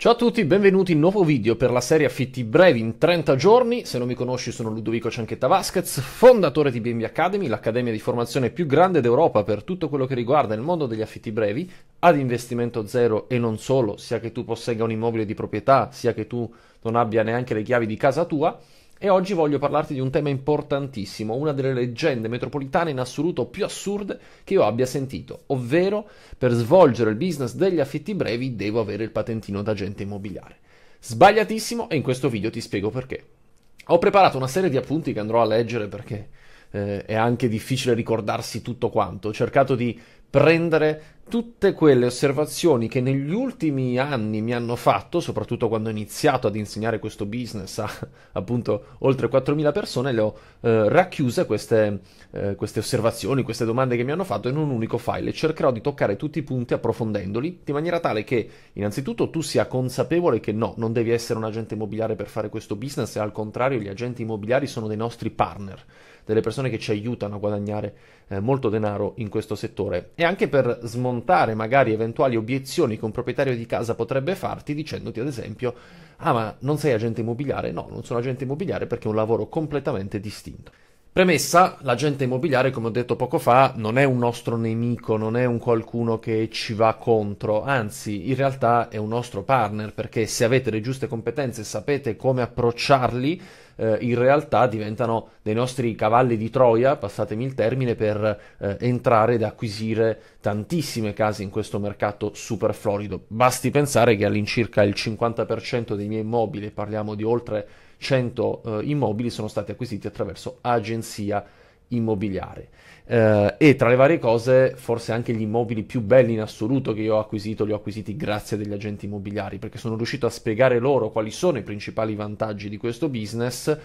Ciao a tutti, benvenuti in nuovo video per la serie Affitti Brevi in 30 giorni. Se non mi conosci sono Ludovico Cianchetta Vasquez, fondatore di BNB Academy, l'accademia di formazione più grande d'Europa per tutto quello che riguarda il mondo degli affitti brevi, ad investimento zero e non solo, sia che tu possegga un immobile di proprietà, sia che tu non abbia neanche le chiavi di casa tua. E oggi voglio parlarti di un tema importantissimo, una delle leggende metropolitane in assoluto più assurde che io abbia sentito, ovvero per svolgere il business degli affitti brevi devo avere il patentino da agente immobiliare. Sbagliatissimo e in questo video ti spiego perché. Ho preparato una serie di appunti che andrò a leggere perché eh, è anche difficile ricordarsi tutto quanto. Ho cercato di prendere tutte quelle osservazioni che negli ultimi anni mi hanno fatto, soprattutto quando ho iniziato ad insegnare questo business a appunto oltre 4.000 persone, le ho eh, racchiuse queste, eh, queste, osservazioni, queste domande che mi hanno fatto in un unico file e cercherò di toccare tutti i punti approfondendoli di maniera tale che innanzitutto tu sia consapevole che no, non devi essere un agente immobiliare per fare questo business e al contrario gli agenti immobiliari sono dei nostri partner delle persone che ci aiutano a guadagnare eh, molto denaro in questo settore e anche per smontare affrontare magari eventuali obiezioni che un proprietario di casa potrebbe farti dicendoti ad esempio ah ma non sei agente immobiliare? No, non sono agente immobiliare perché è un lavoro completamente distinto. Premessa, l'agente immobiliare, come ho detto poco fa, non è un nostro nemico, non è un qualcuno che ci va contro, anzi, in realtà è un nostro partner, perché se avete le giuste competenze e sapete come approcciarli, eh, in realtà diventano dei nostri cavalli di Troia, passatemi il termine, per eh, entrare ed acquisire tantissime case in questo mercato super florido. Basti pensare che all'incirca il 50% dei miei immobili, parliamo di oltre 100 eh, immobili sono stati acquisiti attraverso agenzia immobiliare. Eh, e tra le varie cose, forse anche gli immobili più belli in assoluto che io ho acquisito, li ho acquisiti grazie agli agenti immobiliari, perché sono riuscito a spiegare loro quali sono i principali vantaggi di questo business,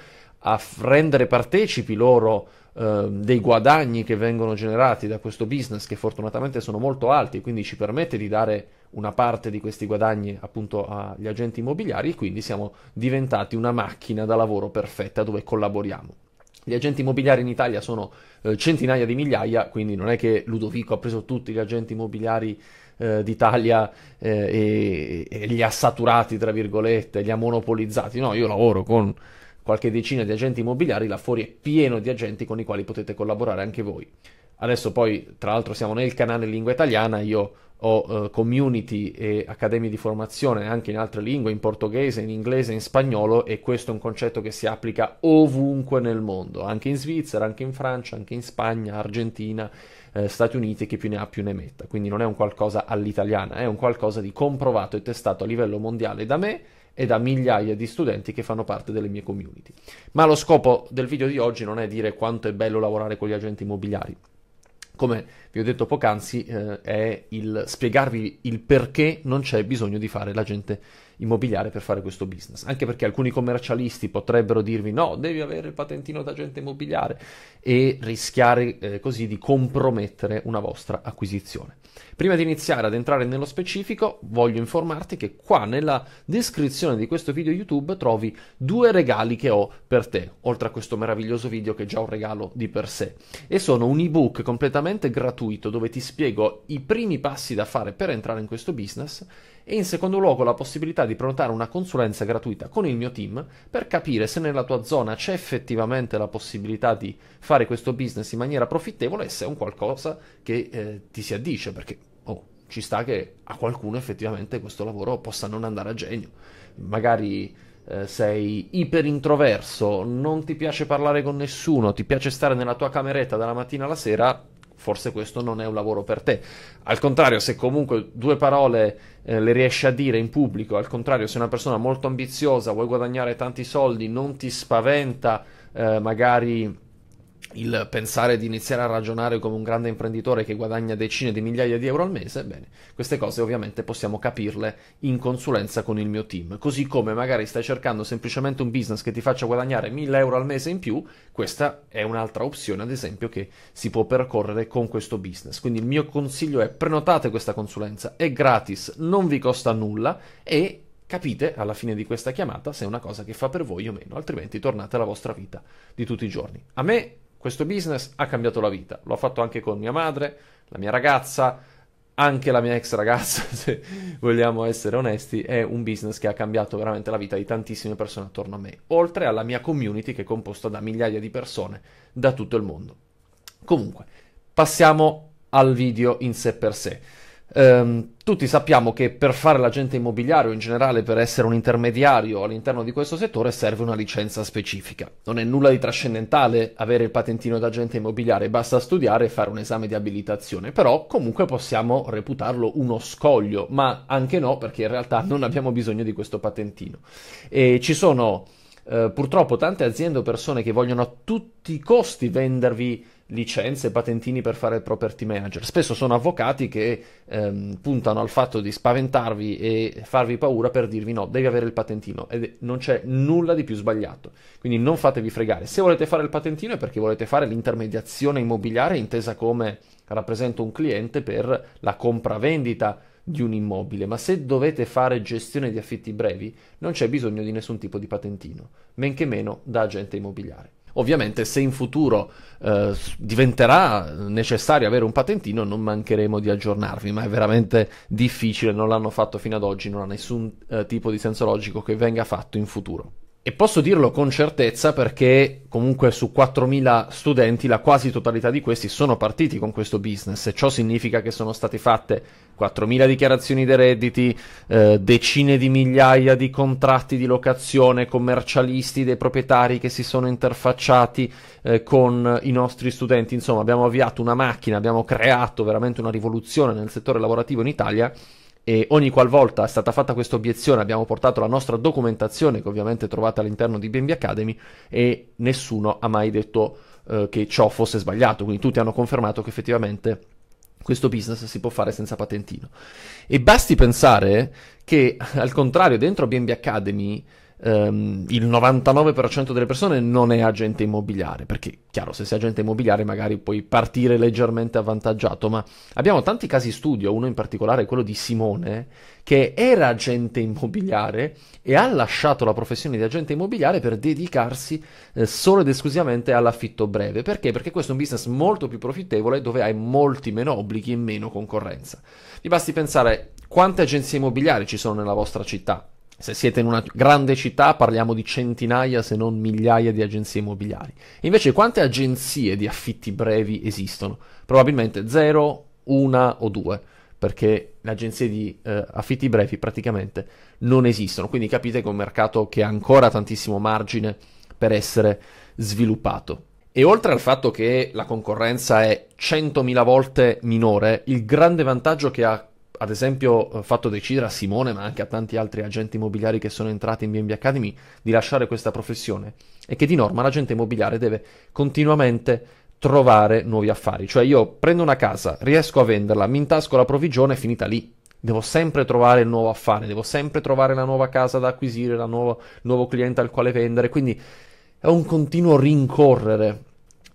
a rendere partecipi loro eh, dei guadagni che vengono generati da questo business, che fortunatamente sono molto alti e quindi ci permette di dare una parte di questi guadagni appunto agli agenti immobiliari e quindi siamo diventati una macchina da lavoro perfetta dove collaboriamo. Gli agenti immobiliari in Italia sono eh, centinaia di migliaia, quindi non è che Ludovico ha preso tutti gli agenti immobiliari eh, d'Italia eh, e, e, li ha saturati, tra virgolette, li ha monopolizzati. No, io lavoro con qualche decina di agenti immobiliari, là fuori è pieno di agenti con i quali potete collaborare anche voi. Adesso poi, tra l'altro, siamo nel canale Lingua Italiana, io ho eh, community e accademie di formazione anche in altre lingue, in portoghese, in inglese, in spagnolo e questo è un concetto che si applica ovunque nel mondo, anche in Svizzera, anche in Francia, anche in Spagna, Argentina, eh, Stati Uniti, chi più ne ha più ne metta. Quindi non è un qualcosa all'italiana, è un qualcosa di comprovato e testato a livello mondiale da me e da migliaia di studenti che fanno parte delle mie community. Ma lo scopo del video di oggi non è dire quanto è bello lavorare con gli agenti immobiliari come vi ho detto poc'anzi, eh, è il spiegarvi il perché non c'è bisogno di fare l'agente immobiliare per fare questo business. Anche perché alcuni commercialisti potrebbero dirvi no, devi avere il patentino d'agente immobiliare e rischiare eh, così di compromettere una vostra acquisizione. Prima di iniziare ad entrare nello specifico, voglio informarti che qua nella descrizione di questo video YouTube trovi due regali che ho per te, oltre a questo meraviglioso video che è già un regalo di per sé. E sono un ebook completamente gratuito dove ti spiego i primi passi da fare per entrare in questo business e in secondo luogo la possibilità di prenotare una consulenza gratuita con il mio team per capire se nella tua zona c'è effettivamente la possibilità di fare questo business in maniera profittevole e se è un qualcosa che eh, ti si addice, perché oh, ci sta che a qualcuno effettivamente questo lavoro possa non andare a genio. Magari eh, sei iperintroverso, non ti piace parlare con nessuno, ti piace stare nella tua cameretta dalla mattina alla sera, forse questo non è un lavoro per te. Al contrario, se comunque due parole eh, le riesci a dire in pubblico, al contrario, se una persona molto ambiziosa, vuoi guadagnare tanti soldi, non ti spaventa eh, magari il pensare di iniziare a ragionare come un grande imprenditore che guadagna decine di migliaia di euro al mese, bene, queste cose ovviamente possiamo capirle in consulenza con il mio team. Così come magari stai cercando semplicemente un business che ti faccia guadagnare 1000 euro al mese in più, questa è un'altra opzione, ad esempio, che si può percorrere con questo business. Quindi il mio consiglio è prenotate questa consulenza, è gratis, non vi costa nulla e capite alla fine di questa chiamata se è una cosa che fa per voi o meno, altrimenti tornate alla vostra vita di tutti i giorni. A me questo business ha cambiato la vita, l'ho fatto anche con mia madre, la mia ragazza, anche la mia ex ragazza, se vogliamo essere onesti, è un business che ha cambiato veramente la vita di tantissime persone attorno a me, oltre alla mia community che è composta da migliaia di persone da tutto il mondo. Comunque, passiamo al video in sé per sé. Um, tutti sappiamo che per fare l'agente immobiliare o in generale per essere un intermediario all'interno di questo settore serve una licenza specifica. Non è nulla di trascendentale avere il patentino d'agente immobiliare, basta studiare e fare un esame di abilitazione, però comunque possiamo reputarlo uno scoglio, ma anche no perché in realtà non abbiamo bisogno di questo patentino. E ci sono eh, purtroppo tante aziende o persone che vogliono a tutti i costi vendervi licenze patentini per fare il property manager. Spesso sono avvocati che ehm, puntano al fatto di spaventarvi e farvi paura per dirvi no, devi avere il patentino e non c'è nulla di più sbagliato. Quindi non fatevi fregare. Se volete fare il patentino è perché volete fare l'intermediazione immobiliare intesa come rappresento un cliente per la compravendita di un immobile, ma se dovete fare gestione di affitti brevi non c'è bisogno di nessun tipo di patentino, men che meno da agente immobiliare. Ovviamente se in futuro eh, diventerà necessario avere un patentino non mancheremo di aggiornarvi, ma è veramente difficile, non l'hanno fatto fino ad oggi, non ha nessun eh, tipo di senso logico che venga fatto in futuro. E posso dirlo con certezza perché comunque su 4.000 studenti la quasi totalità di questi sono partiti con questo business e ciò significa che sono state fatte 4.000 dichiarazioni dei redditi, eh, decine di migliaia di contratti di locazione, commercialisti, dei proprietari che si sono interfacciati eh, con i nostri studenti. Insomma abbiamo avviato una macchina, abbiamo creato veramente una rivoluzione nel settore lavorativo in Italia e ogni qualvolta è stata fatta questa obiezione abbiamo portato la nostra documentazione che ovviamente trovate all'interno di BNB Academy e nessuno ha mai detto eh, che ciò fosse sbagliato, quindi tutti hanno confermato che effettivamente questo business si può fare senza patentino. E basti pensare che al contrario dentro BNB Academy ehm, il 99% delle persone non è agente immobiliare, perché chiaro, se sei agente immobiliare magari puoi partire leggermente avvantaggiato, ma abbiamo tanti casi studio, uno in particolare quello di Simone, che era agente immobiliare e ha lasciato la professione di agente immobiliare per dedicarsi eh, solo ed esclusivamente all'affitto breve. Perché? Perché questo è un business molto più profittevole dove hai molti meno obblighi e meno concorrenza. Vi basti pensare quante agenzie immobiliari ci sono nella vostra città se siete in una grande città parliamo di centinaia se non migliaia di agenzie immobiliari. Invece quante agenzie di affitti brevi esistono? Probabilmente 0, 1 o 2, perché le agenzie di eh, affitti brevi praticamente non esistono. Quindi capite che è un mercato che ha ancora tantissimo margine per essere sviluppato. E oltre al fatto che la concorrenza è 100.000 volte minore, il grande vantaggio che ha ad esempio eh, fatto decidere a Simone, ma anche a tanti altri agenti immobiliari che sono entrati in BNB Academy, di lasciare questa professione, è che di norma l'agente immobiliare deve continuamente trovare nuovi affari. Cioè io prendo una casa, riesco a venderla, mi intasco la provvigione, è finita lì. Devo sempre trovare il nuovo affare, devo sempre trovare la nuova casa da acquisire, il nuovo cliente al quale vendere, quindi è un continuo rincorrere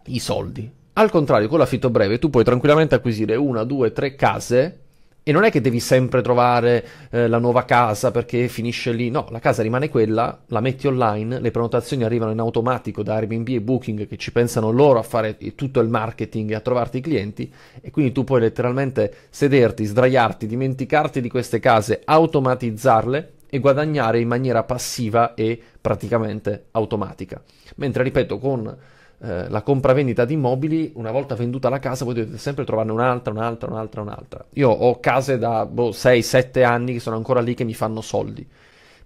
i soldi. Al contrario, con l'affitto breve tu puoi tranquillamente acquisire una, due, tre case e non è che devi sempre trovare eh, la nuova casa perché finisce lì, no, la casa rimane quella, la metti online, le prenotazioni arrivano in automatico da Airbnb e Booking che ci pensano loro a fare tutto il marketing e a trovarti i clienti e quindi tu puoi letteralmente sederti, sdraiarti, dimenticarti di queste case, automatizzarle e guadagnare in maniera passiva e praticamente automatica. Mentre ripeto con eh, la compravendita di immobili, una volta venduta la casa, voi dovete sempre trovarne un'altra, un'altra, un'altra, un'altra. Io ho case da boh, 6-7 anni che sono ancora lì che mi fanno soldi,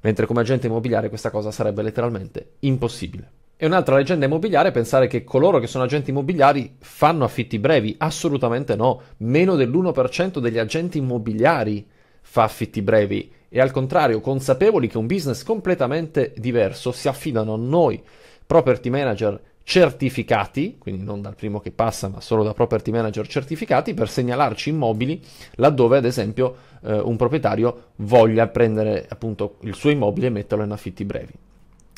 mentre come agente immobiliare questa cosa sarebbe letteralmente impossibile. E un'altra leggenda immobiliare è pensare che coloro che sono agenti immobiliari fanno affitti brevi. Assolutamente no. Meno dell'1% degli agenti immobiliari fa affitti brevi e al contrario, consapevoli che un business completamente diverso, si affidano a noi, property manager certificati, quindi non dal primo che passa, ma solo da property manager certificati, per segnalarci immobili laddove, ad esempio, eh, un proprietario voglia prendere appunto il suo immobile e metterlo in affitti brevi.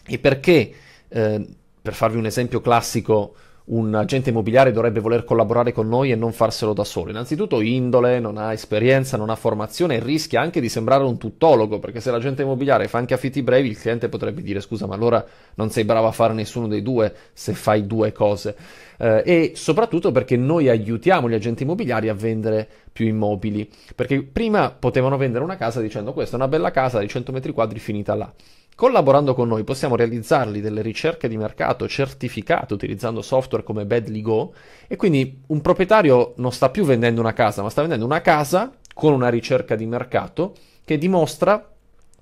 E perché, eh, per farvi un esempio classico un agente immobiliare dovrebbe voler collaborare con noi e non farselo da solo. Innanzitutto indole, non ha esperienza, non ha formazione e rischia anche di sembrare un tuttologo, perché se l'agente immobiliare fa anche affitti brevi, il cliente potrebbe dire scusa, ma allora non sei bravo a fare nessuno dei due se fai due cose. Eh, e soprattutto perché noi aiutiamo gli agenti immobiliari a vendere più immobili, perché prima potevano vendere una casa dicendo questa è una bella casa di 100 metri quadri finita là. Collaborando con noi possiamo realizzarli delle ricerche di mercato certificate utilizzando software come Badly Go e quindi un proprietario non sta più vendendo una casa, ma sta vendendo una casa con una ricerca di mercato che dimostra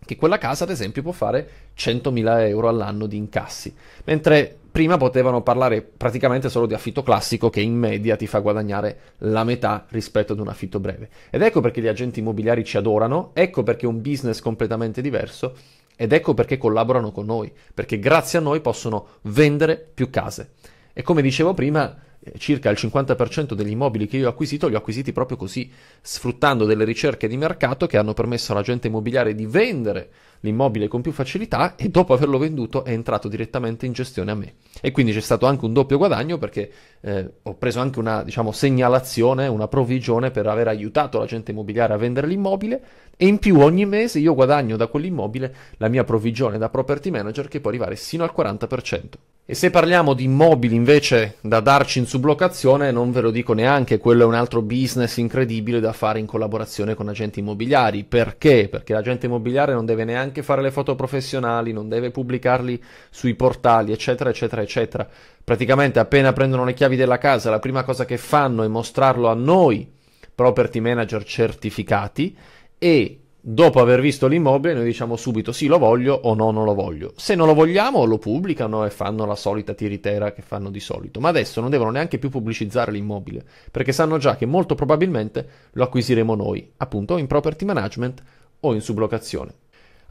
che quella casa ad esempio può fare 100.000 euro all'anno di incassi, mentre prima potevano parlare praticamente solo di affitto classico che in media ti fa guadagnare la metà rispetto ad un affitto breve. Ed ecco perché gli agenti immobiliari ci adorano, ecco perché è un business completamente diverso ed ecco perché collaborano con noi, perché grazie a noi possono vendere più case. E come dicevo prima, circa il 50% degli immobili che io ho acquisito li ho acquisiti proprio così, sfruttando delle ricerche di mercato che hanno permesso all'agente immobiliare di vendere l'immobile con più facilità e dopo averlo venduto è entrato direttamente in gestione a me. E quindi c'è stato anche un doppio guadagno perché eh, ho preso anche una diciamo, segnalazione, una provvigione per aver aiutato l'agente immobiliare a vendere l'immobile e in più ogni mese io guadagno da quell'immobile la mia provvigione da property manager che può arrivare sino al 40%. E se parliamo di immobili invece da darci in sublocazione, non ve lo dico neanche, quello è un altro business incredibile da fare in collaborazione con agenti immobiliari. Perché? Perché l'agente immobiliare non deve neanche fare le foto professionali, non deve pubblicarli sui portali, eccetera, eccetera, eccetera. Praticamente appena prendono le chiavi della casa, la prima cosa che fanno è mostrarlo a noi, property manager certificati, e dopo aver visto l'immobile noi diciamo subito sì lo voglio o no non lo voglio. Se non lo vogliamo lo pubblicano e fanno la solita tiritera che fanno di solito, ma adesso non devono neanche più pubblicizzare l'immobile perché sanno già che molto probabilmente lo acquisiremo noi, appunto in property management o in sublocazione.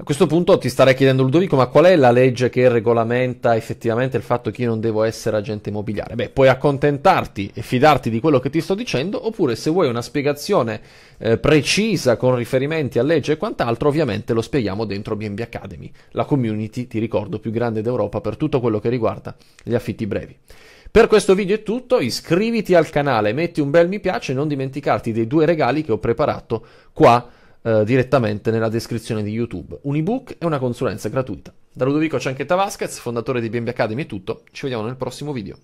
A questo punto ti starei chiedendo Ludovico, ma qual è la legge che regolamenta effettivamente il fatto che io non devo essere agente immobiliare? Beh, puoi accontentarti e fidarti di quello che ti sto dicendo, oppure se vuoi una spiegazione eh, precisa con riferimenti a legge e quant'altro, ovviamente lo spieghiamo dentro BNB Academy, la community, ti ricordo, più grande d'Europa per tutto quello che riguarda gli affitti brevi. Per questo video è tutto, iscriviti al canale, metti un bel mi piace e non dimenticarti dei due regali che ho preparato qua eh, direttamente nella descrizione di YouTube. Un ebook e una consulenza gratuita. Da Ludovico Cianchetta Tavasquez, fondatore di BMB Academy è tutto, ci vediamo nel prossimo video.